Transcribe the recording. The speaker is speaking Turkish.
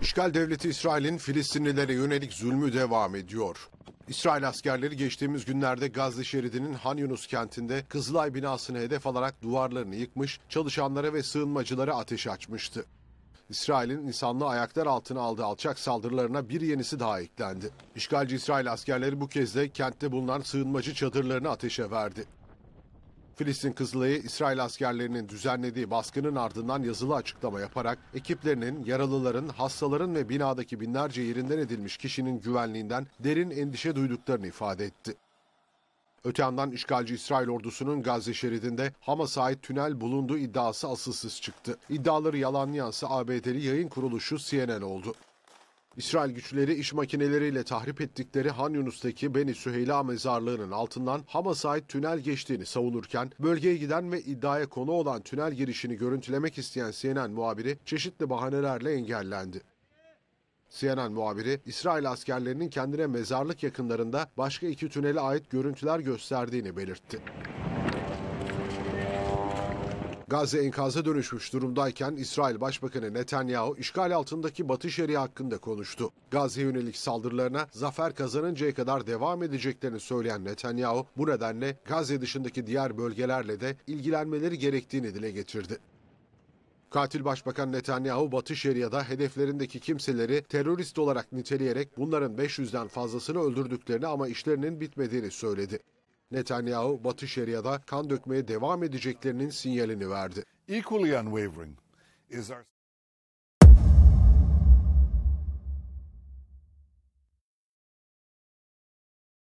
İşgal devleti İsrail'in Filistinlilere yönelik zulmü devam ediyor. İsrail askerleri geçtiğimiz günlerde Gazze şeridinin Han Yunus kentinde Kızılay binasını hedef alarak duvarlarını yıkmış, çalışanlara ve sığınmacılara ateş açmıştı. İsrail'in insanlığı ayaklar altına aldığı alçak saldırılarına bir yenisi daha eklendi. İşgalci İsrail askerleri bu kez de kentte bulunan sığınmacı çadırlarını ateşe verdi. Filistin Kızılay'ı İsrail askerlerinin düzenlediği baskının ardından yazılı açıklama yaparak ekiplerinin, yaralıların, hastaların ve binadaki binlerce yerinden edilmiş kişinin güvenliğinden derin endişe duyduklarını ifade etti. Öte yandan işgalci İsrail ordusunun Gazze şeridinde Hamas'a ait tünel bulunduğu iddiası asılsız çıktı. İddiaları yalanlayansa ABD'li yayın kuruluşu CNN oldu. İsrail güçleri iş makineleriyle tahrip ettikleri Han Yunus'taki Beni Süheyla mezarlığının altından Hamas'a ait tünel geçtiğini savunurken bölgeye giden ve iddiaya konu olan tünel girişini görüntülemek isteyen CNN muhabiri çeşitli bahanelerle engellendi. CNN muhabiri, İsrail askerlerinin kendine mezarlık yakınlarında başka iki tünele ait görüntüler gösterdiğini belirtti. Gazze enkaza dönüşmüş durumdayken İsrail Başbakanı Netanyahu işgal altındaki Batı Şeria hakkında konuştu. Gazze yönelik saldırılarına zafer kazanıncaya kadar devam edeceklerini söyleyen Netanyahu bu nedenle Gazze dışındaki diğer bölgelerle de ilgilenmeleri gerektiğini dile getirdi. Katil Başbakan Netanyahu Batı Şeria'da hedeflerindeki kimseleri terörist olarak niteleyerek bunların 500'den fazlasını öldürdüklerini ama işlerinin bitmediğini söyledi. Netanyahu Batı Şeria'da kan dökmeye devam edeceklerinin sinyalini verdi. Equally unwavering is our